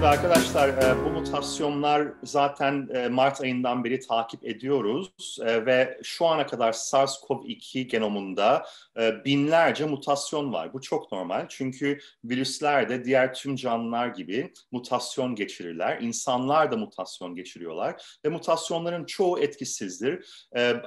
Aslında arkadaşlar e, bu mutasyonlar zaten e, Mart ayından beri takip ediyoruz e, ve şu ana kadar SARS-CoV-2 genomunda binlerce mutasyon var. Bu çok normal çünkü virüsler de diğer tüm canlılar gibi mutasyon geçirirler. İnsanlar da mutasyon geçiriyorlar ve mutasyonların çoğu etkisizdir.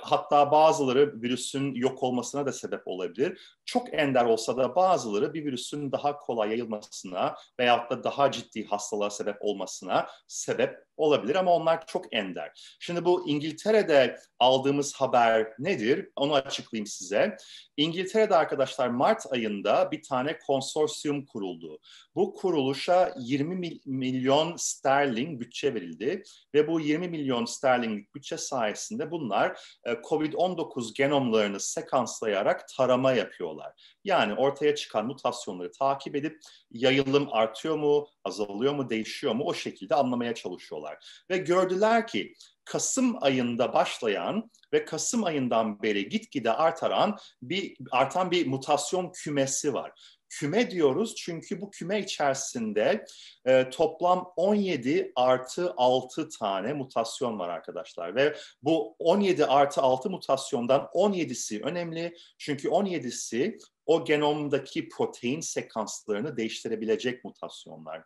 Hatta bazıları virüsün yok olmasına da sebep olabilir. Çok ender olsa da bazıları bir virüsün daha kolay yayılmasına veyahut da daha ciddi hastalıklara hastalığa sebep olmasına sebep olabilir ama onlar çok ender. Şimdi bu İngiltere'de aldığımız haber nedir? Onu açıklayayım size. İngiltere'de arkadaşlar Mart ayında bir tane konsorsiyum kuruldu. Bu kuruluşa 20 mil milyon sterling bütçe verildi ve bu 20 milyon sterlinglik bütçe sayesinde bunlar e, COVID-19 genomlarını sekanslayarak tarama yapıyorlar. Yani ortaya çıkan mutasyonları takip edip yayılım artıyor mu, azalıyor mu, değişiyor mu o şekilde anlamaya çalışıyorlar. Ve gördüler ki Kasım ayında başlayan ve Kasım ayından beri gitgide artaran bir artan bir mutasyon kümesi var. Küme diyoruz çünkü bu küme içerisinde e, toplam 17 artı 6 tane mutasyon var arkadaşlar. Ve bu 17 artı 6 mutasyondan 17'si önemli çünkü 17'si o genomdaki protein sekanslarını değiştirebilecek mutasyonlar.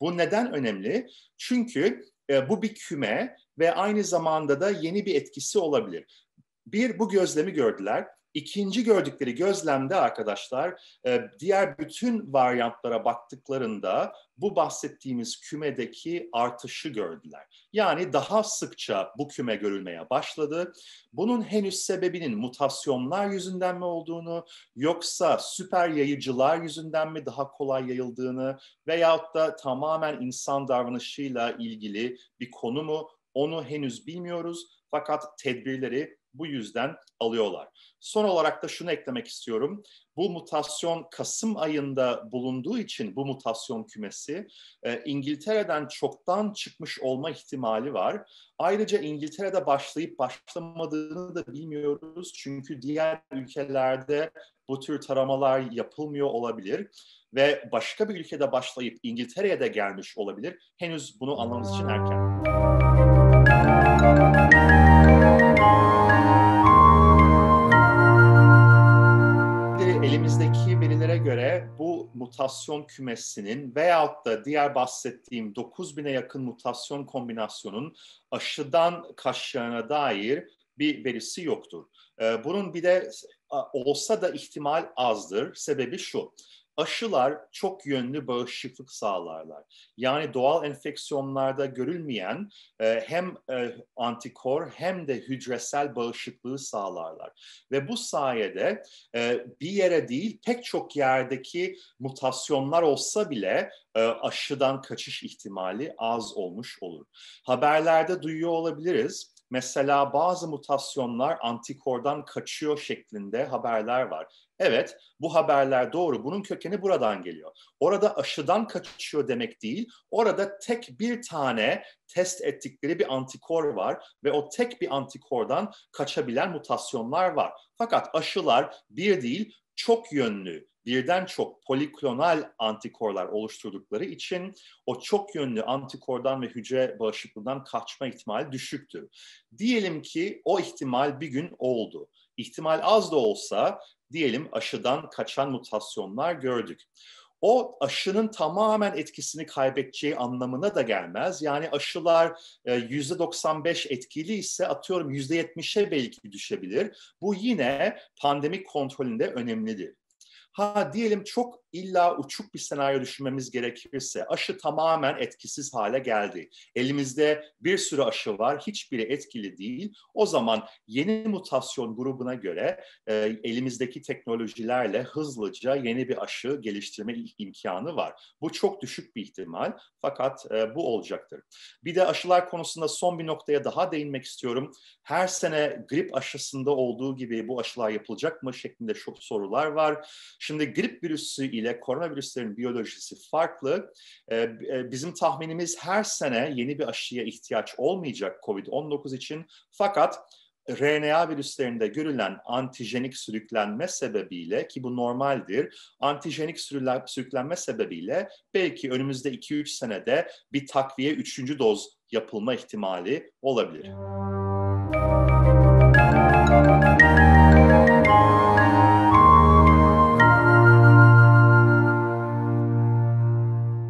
Bu neden önemli? Çünkü e, bu bir küme ve aynı zamanda da yeni bir etkisi olabilir. Bir, bu gözlemi gördüler. İkinci gördükleri gözlemde arkadaşlar e, diğer bütün varyantlara baktıklarında bu bahsettiğimiz kümedeki artışı gördüler. Yani daha sıkça bu küme görülmeye başladı. Bunun henüz sebebinin mutasyonlar yüzünden mi olduğunu yoksa süper yayıcılar yüzünden mi daha kolay yayıldığını veyahut da tamamen insan davranışıyla ilgili bir konu mu onu henüz bilmiyoruz. Fakat tedbirleri bu yüzden alıyorlar. Son olarak da şunu eklemek istiyorum. Bu mutasyon Kasım ayında bulunduğu için bu mutasyon kümesi e, İngiltere'den çoktan çıkmış olma ihtimali var. Ayrıca İngiltere'de başlayıp başlamadığını da bilmiyoruz. Çünkü diğer ülkelerde bu tür taramalar yapılmıyor olabilir ve başka bir ülkede başlayıp İngiltere'ye de gelmiş olabilir. Henüz bunu anlamamız için erken. mutasyon kümesinin veyahut da diğer bahsettiğim 9000'e yakın mutasyon kombinasyonun aşıdan kaçacağına dair bir verisi yoktur. Ee, bunun bir de e, olsa da ihtimal azdır. Sebebi şu aşılar çok yönlü bağışıklık sağlarlar. Yani doğal enfeksiyonlarda görülmeyen e, hem e, antikor hem de hücresel bağışıklığı sağlarlar. Ve bu sayede e, bir yere değil pek çok yerdeki mutasyonlar olsa bile e, aşıdan kaçış ihtimali az olmuş olur. Haberlerde duyuyor olabiliriz Mesela bazı mutasyonlar antikordan kaçıyor şeklinde haberler var. Evet, bu haberler doğru. Bunun kökeni buradan geliyor. Orada aşıdan kaçıyor demek değil. Orada tek bir tane test ettikleri bir antikor var ve o tek bir antikordan kaçabilen mutasyonlar var. Fakat aşılar bir değil, çok yönlü birden çok poliklonal antikorlar oluşturdukları için o çok yönlü antikordan ve hücre bağışıklığından kaçma ihtimali düşüktü. Diyelim ki o ihtimal bir gün oldu. İhtimal az da olsa diyelim aşıdan kaçan mutasyonlar gördük o aşının tamamen etkisini kaybedeceği anlamına da gelmez. Yani aşılar %95 e, etkili ise atıyorum %70'e belki düşebilir. Bu yine pandemi kontrolünde önemlidir. Ha diyelim çok illa uçuk bir senaryo düşünmemiz gerekirse aşı tamamen etkisiz hale geldi. Elimizde bir sürü aşı var, hiçbiri etkili değil. O zaman yeni mutasyon grubuna göre e, elimizdeki teknolojilerle hızlıca yeni bir aşı geliştirme imkanı var. Bu çok düşük bir ihtimal fakat e, bu olacaktır. Bir de aşılar konusunda son bir noktaya daha değinmek istiyorum. Her sene grip aşısında olduğu gibi bu aşılar yapılacak mı şeklinde çok sorular var. Şimdi grip virüsü ile ile koronavirüslerin biyolojisi farklı. Ee, e, bizim tahminimiz her sene yeni bir aşıya ihtiyaç olmayacak COVID-19 için fakat RNA virüslerinde görülen antijenik sürüklenme sebebiyle ki bu normaldir, antijenik sürüklenme sebebiyle belki önümüzde 2-3 senede bir takviye 3. doz yapılma ihtimali olabilir.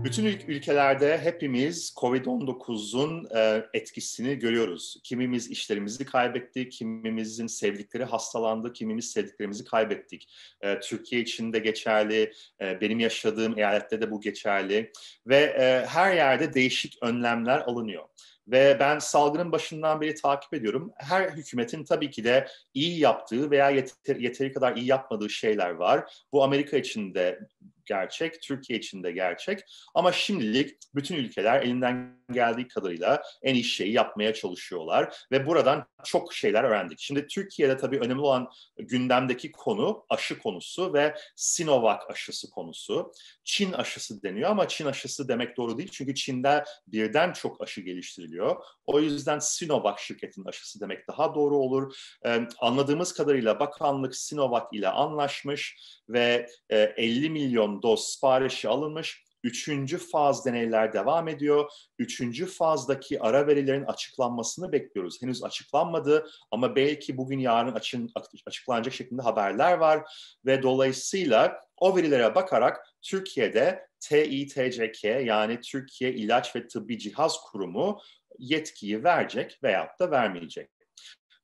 Bütün ülkelerde hepimiz COVID-19'un e, etkisini görüyoruz. Kimimiz işlerimizi kaybetti, kimimizin sevdikleri hastalandı, kimimiz sevdiklerimizi kaybettik. E, Türkiye için de geçerli, e, benim yaşadığım eyalette de bu geçerli ve her yerde değişik önlemler alınıyor ve ben salgının başından beri takip ediyorum. Her hükümetin tabii ki de iyi yaptığı veya yeter, yeteri kadar iyi yapmadığı şeyler var. Bu Amerika için de gerçek, Türkiye için de gerçek. Ama şimdilik bütün ülkeler elinden geldiği kadarıyla en iyi şeyi yapmaya çalışıyorlar ve buradan çok şeyler öğrendik. Şimdi Türkiye'de tabii önemli olan gündemdeki konu aşı konusu ve Sinovac aşısı konusu. Çin aşısı deniyor ama Çin aşısı demek doğru değil çünkü Çin'de birden çok aşı geliştiriliyor. O yüzden Sinovac şirketinin aşısı demek daha doğru olur. Ee, anladığımız kadarıyla bakanlık Sinovac ile anlaşmış ve e, 50 milyon milyon doz siparişi alınmış. Üçüncü faz deneyler devam ediyor. Üçüncü fazdaki ara verilerin açıklanmasını bekliyoruz. Henüz açıklanmadı ama belki bugün yarın açın, açıklanacak şekilde haberler var. Ve dolayısıyla o verilere bakarak Türkiye'de TİTCK yani Türkiye İlaç ve Tıbbi Cihaz Kurumu yetkiyi verecek veyahut da vermeyecek.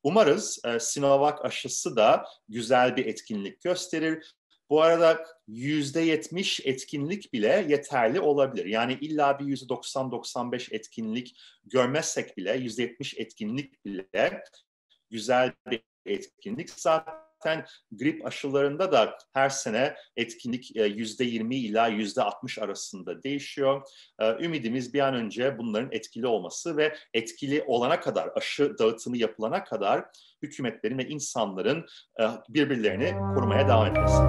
Umarız e, Sinovac aşısı da güzel bir etkinlik gösterir. Bu arada yüzde yetmiş etkinlik bile yeterli olabilir. Yani illa bir yüzde doksan doksan beş etkinlik görmezsek bile yüzde yetmiş etkinlik bile güzel bir etkinlik. Zaten zaten grip aşılarında da her sene etkinlik e, yüzde %20 ila yüzde %60 arasında değişiyor. E, ümidimiz bir an önce bunların etkili olması ve etkili olana kadar, aşı dağıtımı yapılana kadar hükümetlerin ve insanların e, birbirlerini korumaya devam etmesi.